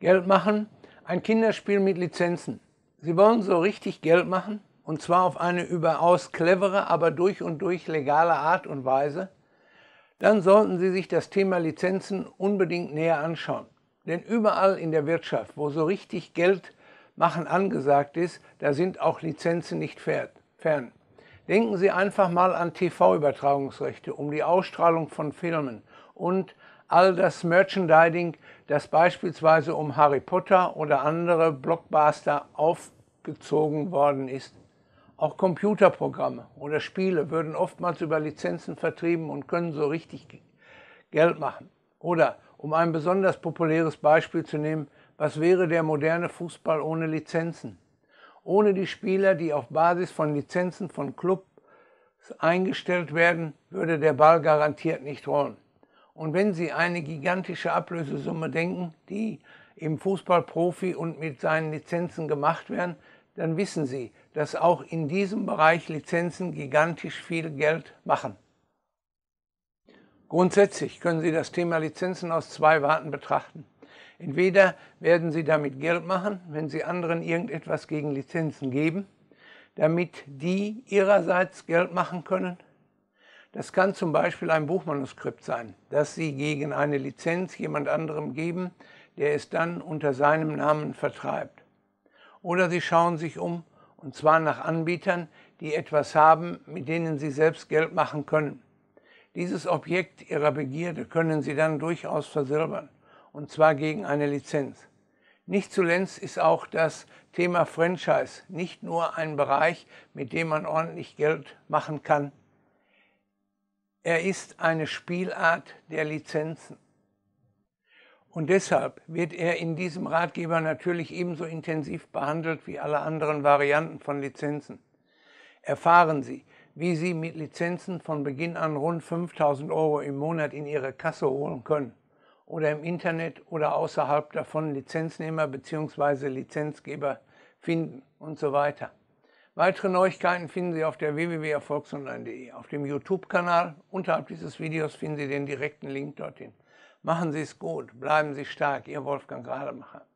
Geld machen, ein Kinderspiel mit Lizenzen. Sie wollen so richtig Geld machen, und zwar auf eine überaus clevere, aber durch und durch legale Art und Weise, dann sollten Sie sich das Thema Lizenzen unbedingt näher anschauen. Denn überall in der Wirtschaft, wo so richtig Geld machen angesagt ist, da sind auch Lizenzen nicht fern. Denken Sie einfach mal an TV-Übertragungsrechte, um die Ausstrahlung von Filmen und all das Merchandising, das beispielsweise um Harry Potter oder andere Blockbuster aufgezogen worden ist. Auch Computerprogramme oder Spiele würden oftmals über Lizenzen vertrieben und können so richtig Geld machen. Oder, um ein besonders populäres Beispiel zu nehmen, was wäre der moderne Fußball ohne Lizenzen? Ohne die Spieler, die auf Basis von Lizenzen von Clubs eingestellt werden, würde der Ball garantiert nicht rollen. Und wenn Sie eine gigantische Ablösesumme denken, die im Fußballprofi und mit seinen Lizenzen gemacht werden, dann wissen Sie, dass auch in diesem Bereich Lizenzen gigantisch viel Geld machen. Grundsätzlich können Sie das Thema Lizenzen aus zwei Warten betrachten. Entweder werden Sie damit Geld machen, wenn Sie anderen irgendetwas gegen Lizenzen geben, damit die ihrerseits Geld machen können das kann zum Beispiel ein Buchmanuskript sein, das Sie gegen eine Lizenz jemand anderem geben, der es dann unter seinem Namen vertreibt. Oder Sie schauen sich um, und zwar nach Anbietern, die etwas haben, mit denen Sie selbst Geld machen können. Dieses Objekt Ihrer Begierde können Sie dann durchaus versilbern, und zwar gegen eine Lizenz. Nicht zuletzt ist auch das Thema Franchise nicht nur ein Bereich, mit dem man ordentlich Geld machen kann, er ist eine Spielart der Lizenzen. Und deshalb wird er in diesem Ratgeber natürlich ebenso intensiv behandelt wie alle anderen Varianten von Lizenzen. Erfahren Sie, wie Sie mit Lizenzen von Beginn an rund 5000 Euro im Monat in Ihre Kasse holen können oder im Internet oder außerhalb davon Lizenznehmer bzw. Lizenzgeber finden und so weiter. Weitere Neuigkeiten finden Sie auf der www.erfolgsonline.de. Auf dem YouTube-Kanal unterhalb dieses Videos finden Sie den direkten Link dorthin. Machen Sie es gut, bleiben Sie stark, Ihr Wolfgang Rademacher.